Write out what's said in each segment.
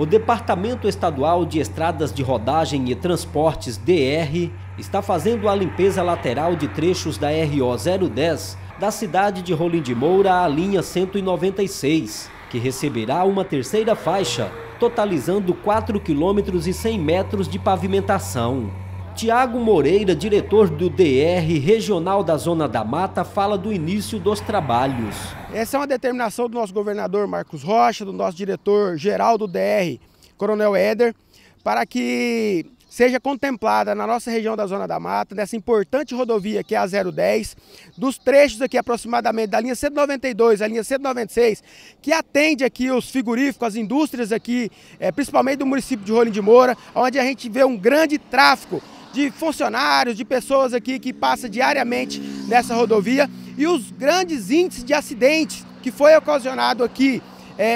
O Departamento Estadual de Estradas de Rodagem e Transportes DR está fazendo a limpeza lateral de trechos da RO 010 da cidade de Rolim de Moura à linha 196, que receberá uma terceira faixa, totalizando 4 km e 100 metros de pavimentação. Tiago Moreira, diretor do DR Regional da Zona da Mata, fala do início dos trabalhos. Essa é uma determinação do nosso governador Marcos Rocha, do nosso diretor-geral do DR, Coronel Éder, para que seja contemplada na nossa região da Zona da Mata, nessa importante rodovia que é a 010, dos trechos aqui aproximadamente da linha 192 à linha 196, que atende aqui os frigoríficos, as indústrias aqui, eh, principalmente do município de Rolim de Moura, onde a gente vê um grande tráfego de funcionários, de pessoas aqui que passa diariamente nessa rodovia e os grandes índices de acidentes que foi ocasionado aqui é,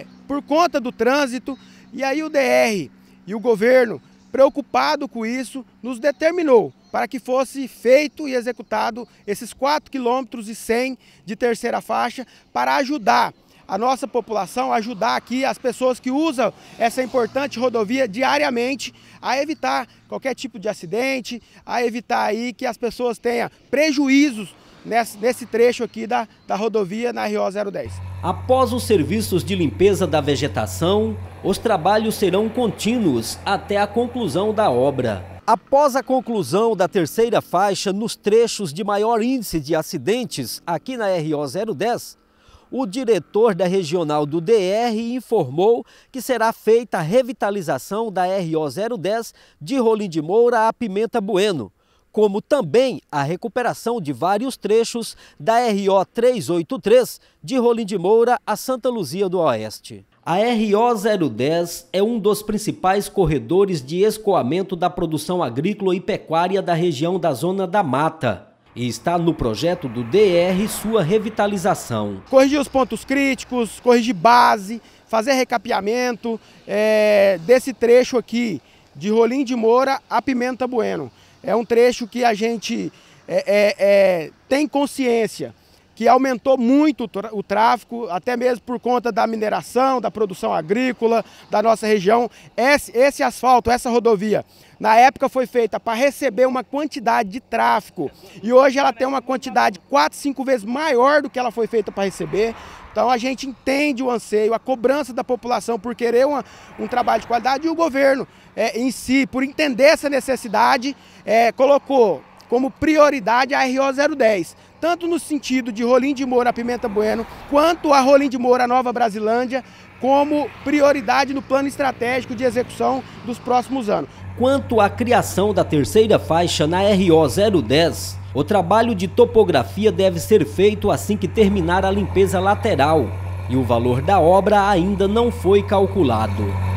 é, por conta do trânsito. E aí o DR e o governo, preocupado com isso, nos determinou para que fosse feito e executado esses 4 km e 100 de terceira faixa para ajudar a nossa população, ajudar aqui as pessoas que usam essa importante rodovia diariamente a evitar qualquer tipo de acidente, a evitar aí que as pessoas tenham prejuízos nesse, nesse trecho aqui da, da rodovia na RO 010. Após os serviços de limpeza da vegetação, os trabalhos serão contínuos até a conclusão da obra. Após a conclusão da terceira faixa nos trechos de maior índice de acidentes aqui na RO 010, o diretor da regional do DR informou que será feita a revitalização da RO 010 de Rolim de Moura a Pimenta Bueno, como também a recuperação de vários trechos da RO 383 de Rolim de Moura a Santa Luzia do Oeste. A RO 010 é um dos principais corredores de escoamento da produção agrícola e pecuária da região da Zona da Mata e está no projeto do DR sua revitalização. Corrigir os pontos críticos, corrigir base, fazer recapeamento é, desse trecho aqui, de Rolim de Moura a Pimenta Bueno. É um trecho que a gente é, é, é tem consciência que aumentou muito o tráfego, até mesmo por conta da mineração, da produção agrícola da nossa região. Esse, esse asfalto, essa rodovia, na época foi feita para receber uma quantidade de tráfego e hoje ela tem uma quantidade 4, 5 vezes maior do que ela foi feita para receber. Então a gente entende o anseio, a cobrança da população por querer uma, um trabalho de qualidade e o governo é, em si, por entender essa necessidade, é, colocou como prioridade a RO 010 tanto no sentido de Rolim de Moura a Pimenta Bueno, quanto a Rolim de Moura a Nova Brasilândia, como prioridade no plano estratégico de execução dos próximos anos. Quanto à criação da terceira faixa na RO 010, o trabalho de topografia deve ser feito assim que terminar a limpeza lateral, e o valor da obra ainda não foi calculado.